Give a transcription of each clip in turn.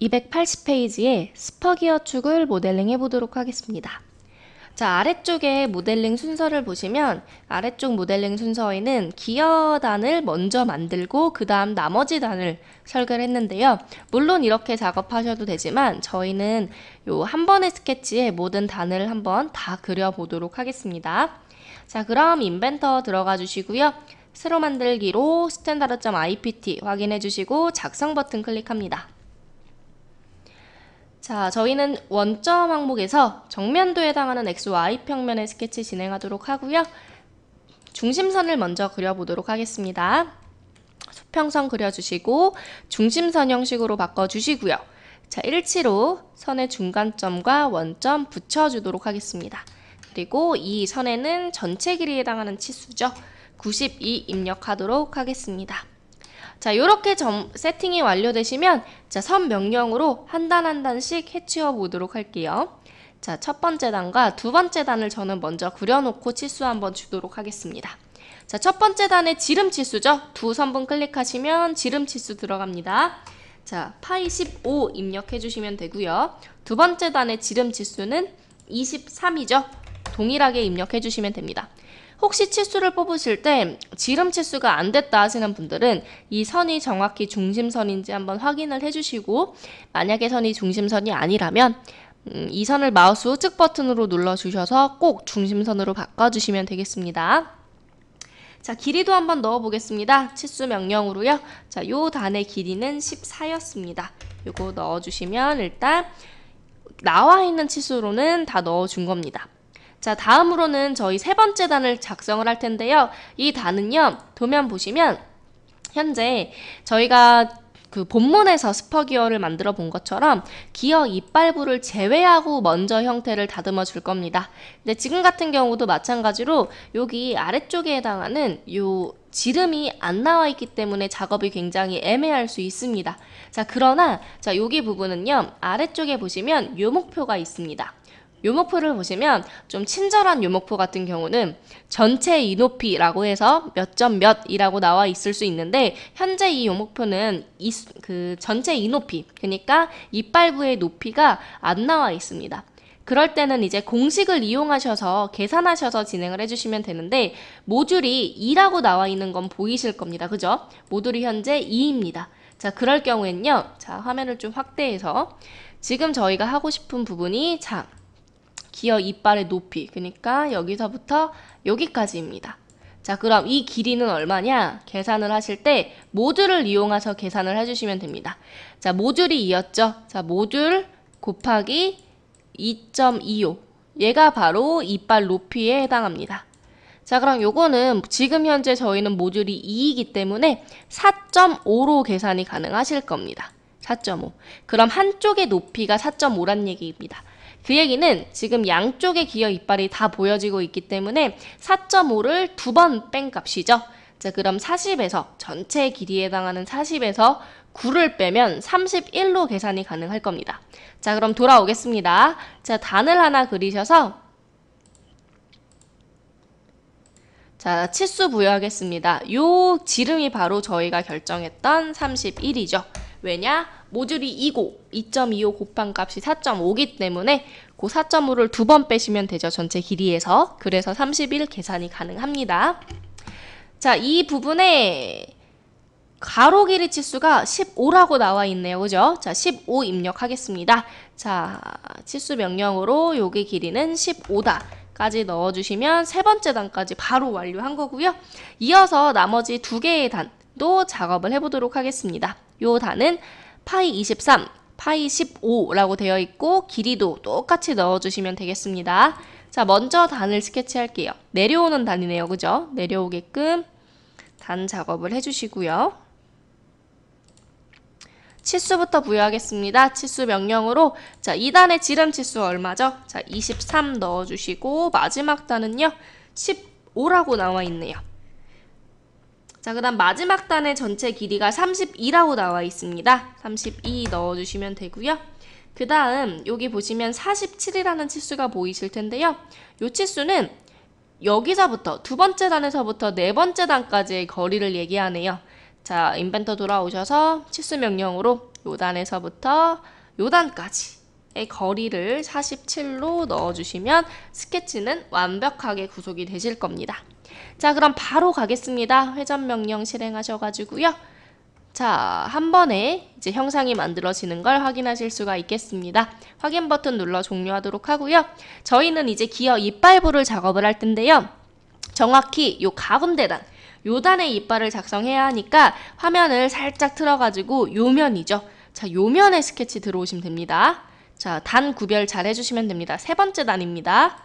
280페이지에 스퍼기어 축을 모델링 해보도록 하겠습니다. 자, 아래쪽에 모델링 순서를 보시면 아래쪽 모델링 순서에는 기어 단을 먼저 만들고 그 다음 나머지 단을 설계를 했는데요. 물론 이렇게 작업하셔도 되지만 저희는 요 한 번의 스케치에 모든 단을 한번 다 그려보도록 하겠습니다. 자, 그럼 인벤터 들어가 주시고요. 새로 만들기로 스탠다드.ipt 확인해 주시고 작성 버튼 클릭합니다. 자, 저희는 원점 항목에서 정면도에 해당하는 XY평면의 스케치 진행하도록 하고요. 중심선을 먼저 그려보도록 하겠습니다. 수평선 그려주시고 중심선 형식으로 바꿔주시고요. 자, 일치로 선의 중간점과 원점 붙여주도록 하겠습니다. 그리고 이 선에는 전체 길이에 해당하는 치수죠. 92 입력하도록 하겠습니다. 자, 요렇게 세팅이 완료되시면 자, 선 명령으로 한 단 한 단씩 해치워 보도록 할게요. 자, 첫 번째 단과 두 번째 단을 저는 먼저 그려놓고 치수 한번 주도록 하겠습니다. 자, 첫 번째 단의 지름 치수죠. 두 선분 클릭하시면 지름 치수 들어갑니다. 자, 파이 15 입력해 주시면 되고요. 두 번째 단의 지름 치수는 23이죠. 동일하게 입력해 주시면 됩니다. 혹시 치수를 뽑으실 때 지름 치수가 안 됐다 하시는 분들은 이 선이 정확히 중심선인지 한번 확인을 해주시고 만약에 선이 중심선이 아니라면 음, 이 선을 마우스 우측 버튼으로 눌러주셔서 꼭 중심선으로 바꿔주시면 되겠습니다. 자, 길이도 한번 넣어보겠습니다. 치수 명령으로요. 자, 요 단의 길이는 14였습니다. 요거 넣어주시면 일단 나와 있는 치수로는 다 넣어준 겁니다. 자, 다음으로는 저희 세 번째 단을 작성을 할 텐데요. 이 단은요, 도면 보시면 현재 저희가 그 본문에서 스퍼 기어를 만들어 본 것처럼 기어 이빨부를 제외하고 먼저 형태를 다듬어 줄 겁니다. 근데 지금 같은 경우도 마찬가지로 여기 아래쪽에 해당하는 요 지름이 안 나와 있기 때문에 작업이 굉장히 애매할 수 있습니다. 자, 그러나 자, 여기 부분은요. 아래쪽에 보시면 요 목표가 있습니다. 요목포를 보시면 좀 친절한 요목포 같은 경우는 전체 이 높이라고 해서 몇 점 몇이라고 나와 있을 수 있는데 현재 이 요목포는 이, 그 전체 이 높이 그러니까 이빨부의 높이가 안 나와 있습니다. 그럴 때는 이제 공식을 이용하셔서 계산하셔서 진행을 해주시면 되는데 모듈이 2라고 나와 있는 건 보이실 겁니다. 그죠? 모듈이 현재 2입니다. 자 그럴 경우에는요. 자 화면을 좀 확대해서 지금 저희가 하고 싶은 부분이 자 기어 이빨의 높이 그러니까 여기서부터 여기까지입니다. 자 그럼 이 길이는 얼마냐? 계산을 하실 때 모듈을 이용해서 계산을 해주시면 됩니다. 자 모듈이 이었죠자 모듈 곱하기 2.25 얘가 바로 이빨 높이에 해당합니다. 자 그럼 요거는 지금 현재 저희는 모듈이 2이기 때문에 4.5로 계산이 가능하실 겁니다. 4.5 그럼 한쪽의 높이가 4.5란 얘기입니다. 그 얘기는 지금 양쪽의 기어 이빨이 다 보여지고 있기 때문에 4.5를 두 번 뺀 값이죠. 자, 그럼 40에서 전체 길이에 해당하는 40에서 9를 빼면 31로 계산이 가능할 겁니다. 자, 그럼 돌아오겠습니다. 자, 단을 하나 그리셔서 자, 치수 부여하겠습니다. 요 지름이 바로 저희가 결정했던 31이죠. 왜냐? 모듈이 2고 2.25 곱한 값이 4.5기 때문에 그 4.5를 두 번 빼시면 되죠. 전체 길이에서. 그래서 31 계산이 가능합니다. 자, 이 부분에 가로 길이 치수가 15라고 나와 있네요. 그죠? 자, 15 입력하겠습니다. 자, 치수 명령으로 여기 길이는 15다. 까지 넣어주시면 세 번째 단까지 바로 완료한 거고요. 이어서 나머지 두 개의 단도 작업을 해보도록 하겠습니다. 요 단은 파이 23, 파이 15라고 되어 있고 길이도 똑같이 넣어주시면 되겠습니다. 자, 먼저 단을 스케치할게요. 내려오는 단이네요. 그죠? 내려오게끔 단 작업을 해주시고요. 치수부터 부여하겠습니다. 치수 명령으로 자 2단의 지름 치수 얼마죠? 자 23 넣어주시고 마지막 단은요 15라고 나와 있네요. 자, 그 다음 마지막 단의 전체 길이가 32라고 나와 있습니다. 32 넣어주시면 되고요. 그 다음 여기 보시면 47이라는 치수가 보이실 텐데요. 이 치수는 여기서부터 두 번째 단에서부터 네 번째 단까지의 거리를 얘기하네요. 자, 인벤터 돌아오셔서 치수 명령으로 요 단에서부터 요 단까지의 거리를 47로 넣어주시면 스케치는 완벽하게 구속이 되실 겁니다. 자 그럼 바로 가겠습니다. 회전 명령 실행하셔가지고요. 자, 한 번에 이제 형상이 만들어지는 걸 확인하실 수가 있겠습니다. 확인 버튼 눌러 종료하도록 하고요. 저희는 이제 기어 이빨부를 작업을 할 텐데요. 정확히 요 가운데 단, 요 단의 이빨을 작성해야 하니까 화면을 살짝 틀어가지고 요면이죠. 자, 요면에 스케치 들어오시면 됩니다. 자, 단 구별 잘 해주시면 됩니다. 세 번째 단입니다.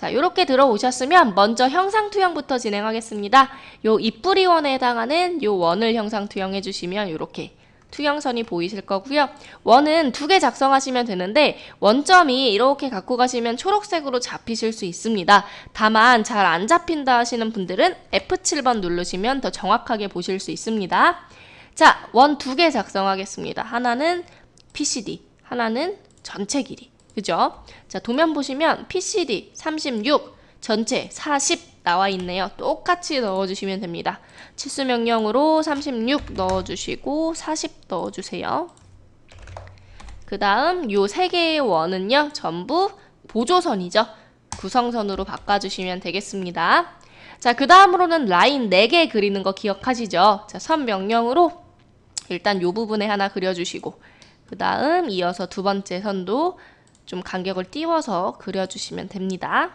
자, 이렇게 들어오셨으면 먼저 형상투영부터 진행하겠습니다. 요 입부리원에 해당하는 요 원을 형상투영해 주시면 이렇게 투영선이 보이실 거고요. 원은 두 개 작성하시면 되는데 원점이 이렇게 갖고 가시면 초록색으로 잡히실 수 있습니다. 다만 잘 안 잡힌다 하시는 분들은 F7번 누르시면 더 정확하게 보실 수 있습니다. 자, 원 두 개 작성하겠습니다. 하나는 PCD, 하나는 전체 길이. 그죠? 자, 도면 보시면 PCD 36, 전체 40 나와 있네요. 똑같이 넣어주시면 됩니다. 치수 명령으로 36 넣어주시고 40 넣어주세요. 그 다음 요 세 개의 원은요. 전부 보조선이죠. 구성선으로 바꿔주시면 되겠습니다. 자, 그 다음으로는 라인 4개 그리는 거 기억하시죠? 자, 선 명령으로 일단 요 부분에 하나 그려주시고 그 다음 이어서 두 번째 선도 좀 간격을 띄워서 그려주시면 됩니다.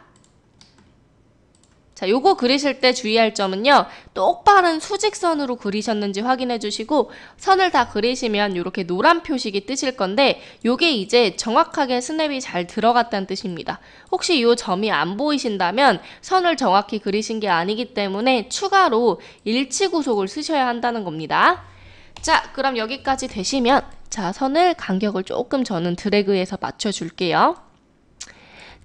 자, 요거 그리실 때 주의할 점은요. 똑바른 수직선으로 그리셨는지 확인해 주시고 선을 다 그리시면 이렇게 노란 표식이 뜨실 건데 요게 이제 정확하게 스냅이 잘 들어갔다는 뜻입니다. 혹시 요 점이 안 보이신다면 선을 정확히 그리신 게 아니기 때문에 추가로 일치 구속을 쓰셔야 한다는 겁니다. 자, 그럼 여기까지 되시면 자, 선을 간격을 조금 저는 드래그해서 맞춰줄게요.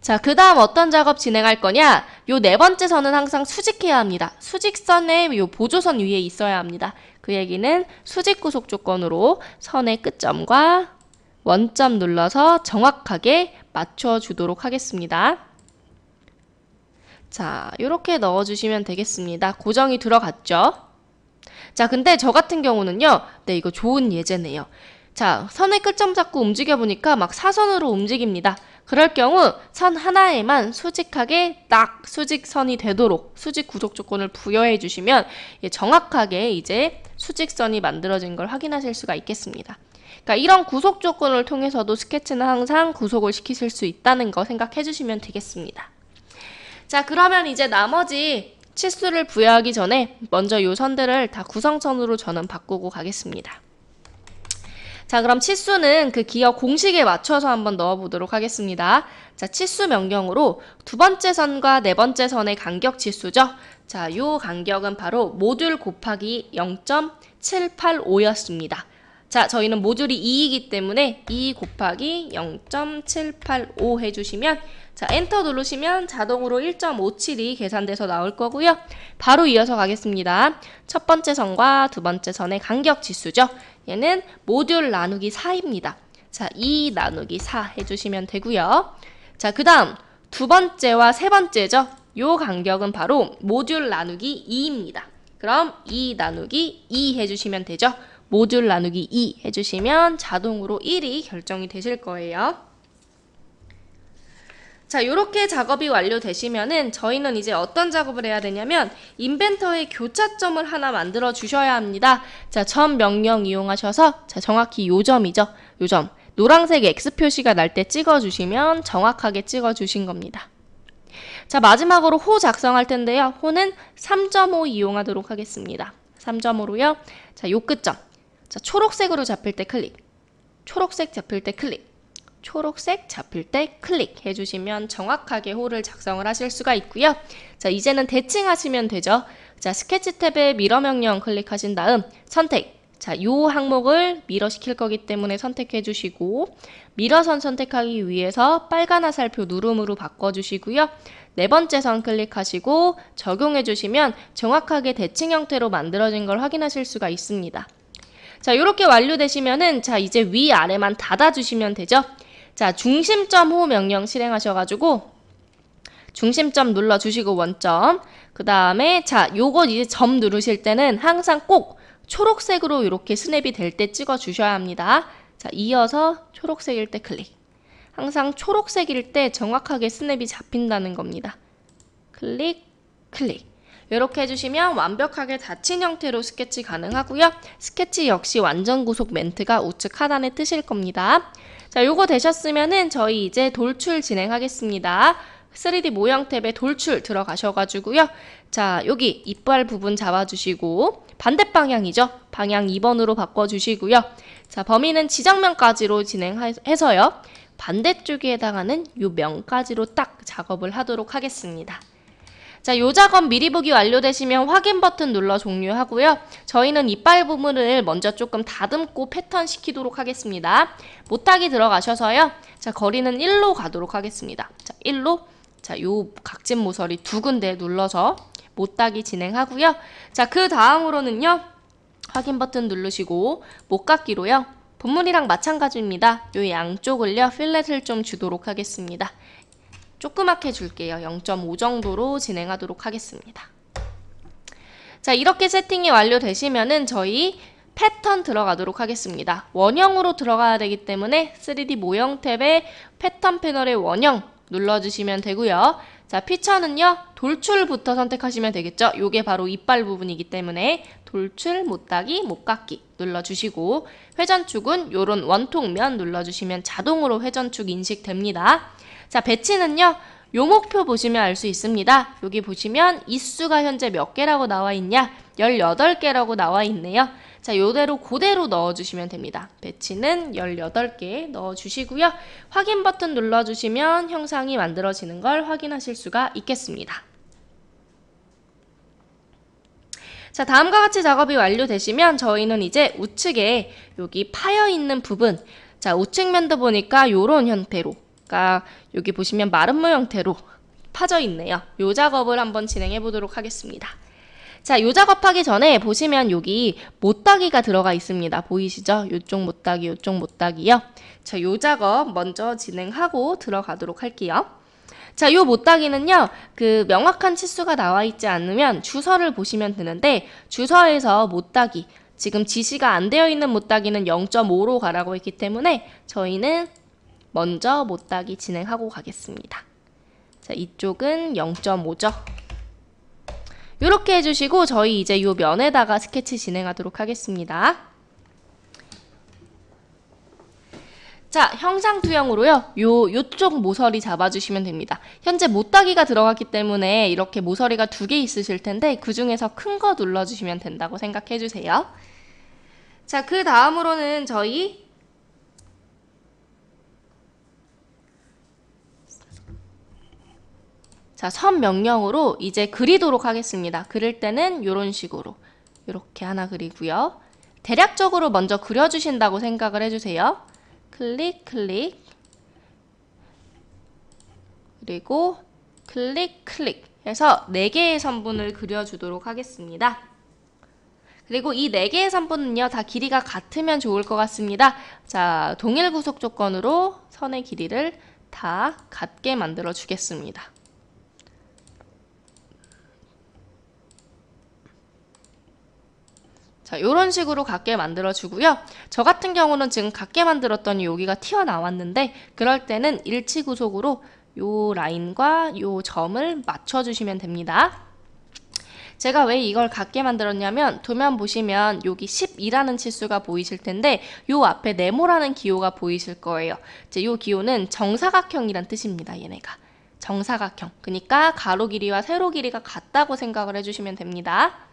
자, 그 다음 어떤 작업 진행할 거냐? 요 네 번째 선은 항상 수직해야 합니다. 수직선의 요 보조선 위에 있어야 합니다. 그 얘기는 수직 구속 조건으로 선의 끝점과 원점 눌러서 정확하게 맞춰주도록 하겠습니다. 자, 요렇게 넣어주시면 되겠습니다. 고정이 들어갔죠? 자, 근데 저 같은 경우는요. 네, 이거 좋은 예제네요. 자, 선의 끝점 잡고 움직여 보니까 막 사선으로 움직입니다. 그럴 경우 선 하나에만 수직하게 딱 수직선이 되도록 수직 구속 조건을 부여해 주시면 예, 정확하게 이제 수직선이 만들어진 걸 확인하실 수가 있겠습니다. 그러니까 이런 구속 조건을 통해서도 스케치는 항상 구속을 시키실 수 있다는 거 생각해 주시면 되겠습니다. 자 그러면 이제 나머지 치수를 부여하기 전에 먼저 요 선들을 다 구성선으로 저는 바꾸고 가겠습니다. 자, 그럼 치수는 그 기억 공식에 맞춰서 한번 넣어보도록 하겠습니다. 자, 치수 변경으로 두 번째 선과 네 번째 선의 간격 치수죠. 자, 요 간격은 바로 모듈 곱하기 0.785였습니다. 자, 저희는 모듈이 2이기 때문에 2 곱하기 0.785 해주시면 자, 엔터 누르시면 자동으로 1 5 7이 계산돼서 나올 거고요. 바로 이어서 가겠습니다. 첫 번째 선과 두 번째 선의 간격 지수죠. 얘는 모듈 나누기 4입니다. 자, 2 나누기 4 해주시면 되고요. 자, 그 다음 두 번째와 세 번째죠. 요 간격은 바로 모듈 나누기 2입니다. 그럼 2 나누기 2 해주시면 되죠. 모듈 나누기 2 해주시면 자동으로 1이 결정이 되실 거예요. 자, 이렇게 작업이 완료되시면은 저희는 이제 어떤 작업을 해야 되냐면 인벤터의 교차점을 하나 만들어 주셔야 합니다. 자, 처음 명령 이용하셔서 자, 정확히 요점이죠. 요점. 노란색 X 표시가 날 때 찍어 주시면 정확하게 찍어 주신 겁니다. 자, 마지막으로 호 작성할 텐데요. 호는 3.5 이용하도록 하겠습니다. 3.5로요. 자, 요 끝점. 자, 초록색으로 잡힐 때 클릭. 초록색 잡힐 때 클릭. 초록색 잡힐 때 클릭해 주시면 정확하게 홀을 작성을 하실 수가 있고요. 자, 이제는 대칭 하시면 되죠. 자, 스케치 탭에 미러 명령 클릭하신 다음 선택. 자, 요 항목을 미러 시킬 거기 때문에 선택해 주시고 미러선 선택하기 위해서 빨간 화살표 누름으로 바꿔 주시고요. 네 번째 선 클릭하시고 적용해 주시면 정확하게 대칭 형태로 만들어진 걸 확인하실 수가 있습니다. 자, 이렇게 완료되시면은 자, 이제 위아래만 닫아주시면 되죠. 자, 중심점 호흡 명령 실행하셔가지고 중심점 눌러주시고 원점 그 다음에 자, 요거 이제 점 누르실 때는 항상 꼭 초록색으로 이렇게 스냅이 될 때 찍어 주셔야 합니다. 자, 이어서 초록색일 때 클릭. 항상 초록색일 때 정확하게 스냅이 잡힌다는 겁니다. 클릭, 클릭. 이렇게 해주시면 완벽하게 닫힌 형태로 스케치 가능하고요. 스케치 역시 완전 구속 멘트가 우측 하단에 뜨실 겁니다. 자, 요거 되셨으면은 저희 이제 돌출 진행하겠습니다. 3D 모형 탭에 돌출 들어가셔가지고요. 자, 여기 이빨 부분 잡아주시고 반대 방향이죠. 방향 2번으로 바꿔주시고요. 자, 범위는 지정면까지로 진행해서요. 반대쪽에 해당하는 요 면까지로 딱 작업을 하도록 하겠습니다. 자, 요 작업 미리 보기 완료되시면 확인 버튼 눌러 종료하고요. 저희는 이빨 부분을 먼저 조금 다듬고 패턴 시키도록 하겠습니다. 못하기 들어가셔서요. 자, 거리는 1로 가도록 하겠습니다. 자, 1로 자, 요 각진 모서리 두 군데 눌러서 못하기 진행하고요. 자, 그 다음으로는요. 확인 버튼 누르시고 못깎기로요. 본문이랑 마찬가지입니다. 요 양쪽을요. 필렛을 좀 주도록 하겠습니다. 조그맣게 줄게요. 0.5 정도로 진행하도록 하겠습니다. 자 이렇게 세팅이 완료되시면은 저희 패턴 들어가도록 하겠습니다. 원형으로 들어가야 되기 때문에 3D 모형 탭에 패턴 패널의 원형 눌러주시면 되고요. 자 피처는요 돌출부터 선택하시면 되겠죠. 요게 바로 이빨 부분이기 때문에 돌출, 못따기, 못깎기 눌러주시고 회전축은 요런 원통면 눌러주시면 자동으로 회전축 인식됩니다. 자, 배치는요. 요 목표 보시면 알 수 있습니다. 여기 보시면 이수가 현재 몇 개라고 나와 있냐? 18개라고 나와 있네요. 자, 요대로 그대로 넣어주시면 됩니다. 배치는 18개 넣어주시고요. 확인 버튼 눌러주시면 형상이 만들어지는 걸 확인하실 수가 있겠습니다. 자, 다음과 같이 작업이 완료되시면 저희는 이제 우측에 여기 파여 있는 부분, 자, 우측 면도 보니까 요런 형태로 있으니까 그러니까 여기 보시면 마름모 형태로 파져 있네요. 요 작업을 한번 진행해 보도록 하겠습니다. 자, 요 작업하기 전에 보시면 여기 못다기가 들어가 있습니다. 보이시죠? 요쪽 못다기 요쪽 못다기요 자, 요 작업 먼저 진행하고 들어가도록 할게요. 자, 요못다기는요그 명확한 치수가 나와 있지 않으면 주서를 보시면 되는데 주서에서 못다기 지금 지시가 안 되어 있는 못다기는 0.5로 가라고 했기 때문에 저희는 먼저 못따기 진행하고 가겠습니다. 자, 이쪽은 0.5죠. 이렇게 해주시고 저희 이제 이 면에다가 스케치 진행하도록 하겠습니다. 자, 형상 투영으로요. 요 요쪽 모서리 잡아주시면 됩니다. 현재 못따기가 들어갔기 때문에 이렇게 모서리가 두 개 있으실 텐데 그 중에서 큰 거 눌러주시면 된다고 생각해주세요. 자, 그 다음으로는 저희 자, 선 명령으로 이제 그리도록 하겠습니다. 그릴 때는 이런 식으로 이렇게 하나 그리고요. 대략적으로 먼저 그려주신다고 생각을 해주세요. 클릭, 클릭 그리고 클릭, 클릭 해서 4개의 선분을 그려주도록 하겠습니다. 그리고 이 4개의 선분은요. 다 길이가 같으면 좋을 것 같습니다. 자, 동일 구속 조건으로 선의 길이를 다 같게 만들어 주겠습니다. 자, 이런 식으로 갖게 만들어주고요. 저 같은 경우는 지금 갖게 만들었더니 여기가 튀어나왔는데 그럴 때는 일치구속으로 요 라인과 요 점을 맞춰주시면 됩니다. 제가 왜 이걸 갖게 만들었냐면 도면 보시면 여기 10이라는 치수가 보이실 텐데 요 앞에 네모라는 기호가 보이실 거예요. 이제 요 기호는 정사각형이란 뜻입니다. 얘네가. 정사각형. 그러니까 가로 길이와 세로 길이가 같다고 생각을 해주시면 됩니다.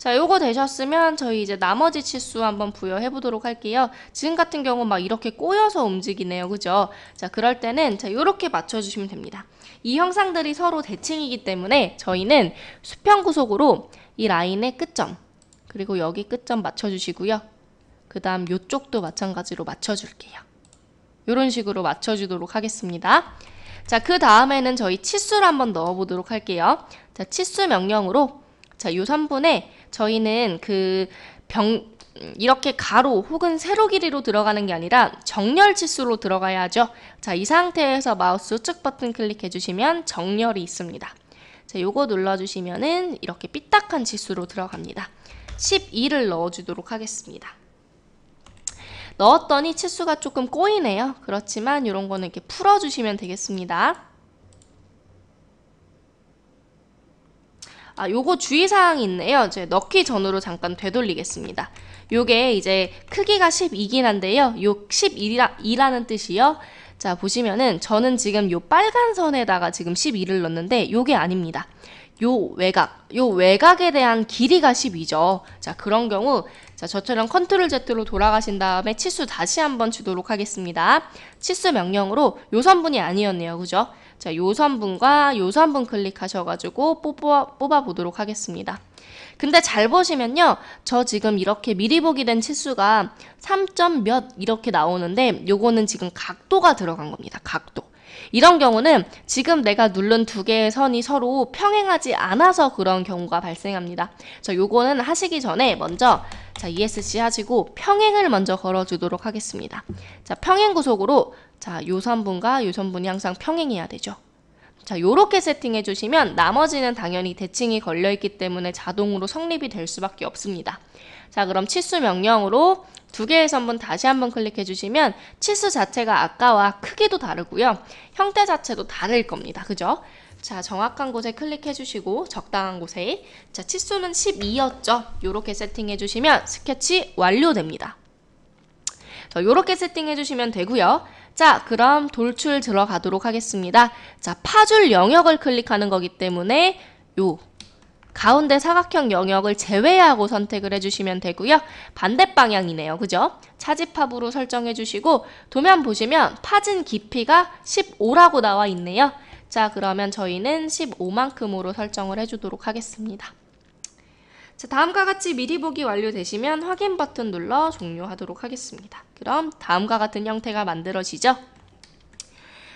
자, 요거 되셨으면 저희 이제 나머지 치수 한번 부여해 보도록 할게요. 지금 같은 경우 막 이렇게 꼬여서 움직이네요. 그죠? 자, 그럴 때는 자, 요렇게 맞춰 주시면 됩니다. 이 형상들이 서로 대칭이기 때문에 저희는 수평 구속으로 이 라인의 끝점 그리고 여기 끝점 맞춰 주시고요. 그다음 요쪽도 마찬가지로 맞춰 줄게요. 요런 식으로 맞춰 주도록 하겠습니다. 자, 그 다음에는 저희 치수를 한번 넣어 보도록 할게요. 자, 치수 명령으로 자, 요 3분의 저희는 그 병, 이렇게 가로 혹은 세로 길이로 들어가는 게 아니라 정렬 치수로 들어가야 하죠. 자, 이 상태에서 마우스 우측 버튼 클릭해 주시면 정렬이 있습니다. 자, 요거 눌러주시면은 이렇게 삐딱한 치수로 들어갑니다. 12를 넣어주도록 하겠습니다. 넣었더니 치수가 조금 꼬이네요. 그렇지만 이런 거는 이렇게 풀어주시면 되겠습니다. 아, 요거 주의사항이 있네요. 제 넣기 전으로 잠깐 되돌리겠습니다. 요게 이제 크기가 12긴 한데요. 요1이라는 뜻이요. 자, 보시면은 저는 지금 요 빨간 선에다가 지금 12를 넣는데 요게 아닙니다. 요 외곽, 요 외곽에 대한 길이가 10이죠. 자, 그런 경우, 자, 저처럼 컨트롤 Z로 돌아가신 다음에 치수 다시 한번 주도록 하겠습니다. 치수 명령으로 요 선분이 아니었네요. 그죠? 자, 요 선분과 요 선분 클릭하셔가지고 뽑아, 뽑아보도록 하겠습니다. 근데 잘 보시면요. 저 지금 이렇게 미리 보기 된 치수가 3점 몇 이렇게 나오는데 요거는 지금 각도가 들어간 겁니다. 각도. 이런 경우는 지금 내가 누른 두 개의 선이 서로 평행하지 않아서 그런 경우가 발생합니다. 자, 요거는 하시기 전에 먼저 자, ESC 하시고 평행을 먼저 걸어주도록 하겠습니다. 자, 평행 구속으로 자, 요산분과 요산분이 항상 평행해야 되죠. 자, 요렇게 세팅해 주시면 나머지는 당연히 대칭이 걸려 있기 때문에 자동으로 성립이 될 수밖에 없습니다. 자, 그럼 치수 명령으로 두 개의 선분 다시 한번 클릭해 주시면 치수 자체가 아까와 크기도 다르고요. 형태 자체도 다를 겁니다. 그죠? 자, 정확한 곳에 클릭해 주시고 적당한 곳에 자, 치수는 12였죠. 요렇게 세팅해 주시면 스케치 완료됩니다. 자, 요렇게 세팅해 주시면 되고요. 자, 그럼 돌출 들어가도록 하겠습니다. 자, 파줄 영역을 클릭하는 거기 때문에 요 가운데 사각형 영역을 제외하고 선택을 해주시면 되고요. 반대 방향이네요. 그죠? 차집합으로 설정해 주시고 도면 보시면 파진 깊이가 15라고 나와 있네요. 자 그러면 저희는 15만큼으로 설정을 해주도록 하겠습니다. 자, 다음과 같이 미리 보기 완료되시면 확인 버튼 눌러 종료하도록 하겠습니다. 그럼 다음과 같은 형태가 만들어지죠?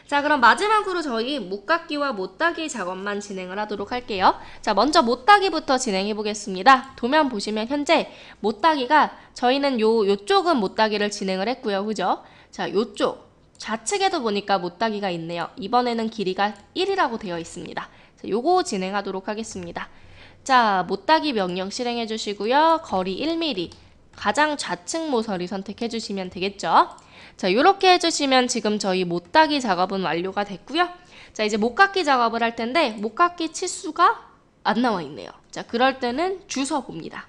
자 그럼 마지막으로 저희 못깎기와 못따기 작업만 진행을 하도록 할게요. 자 먼저 못따기부터 진행해 보겠습니다. 도면 보시면 현재 못따기가 저희는 요 요쪽은 못따기를 진행을 했고요. 그죠? 자 요쪽 좌측에도 보니까 못따기가 있네요. 이번에는 길이가 1이라고 되어 있습니다. 자, 요거 진행하도록 하겠습니다. 자, 못따기 명령 실행해 주시고요. 거리 1mm, 가장 좌측 모서리 선택해 주시면 되겠죠. 자, 이렇게 해주시면 지금 저희 못따기 작업은 완료가 됐고요. 자, 이제 못깎기 작업을 할 텐데 못깎기 치수가 안 나와 있네요. 자, 그럴 때는 주소 봅니다.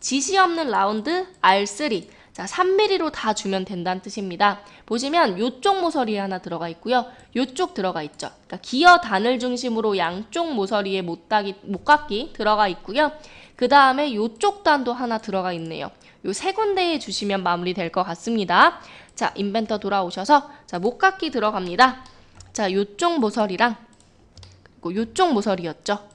지시 없는 라운드 R3 자, 3mm로 다 주면 된다는 뜻입니다. 보시면 이쪽 모서리 하나 들어가 있고요. 이쪽 들어가 있죠. 그러니까 기어 단을 중심으로 양쪽 모서리에 못다기, 못깎기 들어가 있고요. 그 다음에 이쪽 단도 하나 들어가 있네요. 이 세 군데에 주시면 마무리될 것 같습니다. 자, 인벤터 돌아오셔서 자, 못깎기 들어갑니다. 자, 이쪽 모서리랑 그리고 요쪽 모서리였죠.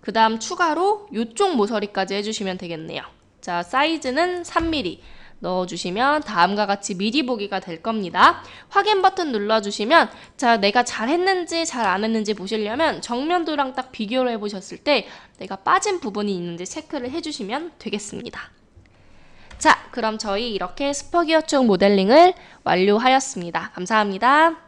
그 다음 추가로 이쪽 모서리까지 해주시면 되겠네요. 자, 사이즈는 3mm. 넣어주시면 다음과 같이 미리 보기가 될 겁니다. 확인 버튼 눌러주시면 자 내가 잘했는지 잘 안했는지 보시려면 정면도랑 딱 비교를 해보셨을 때 내가 빠진 부분이 있는지 체크를 해주시면 되겠습니다. 자 그럼 저희 이렇게 스퍼기어축 모델링을 완료하였습니다. 감사합니다.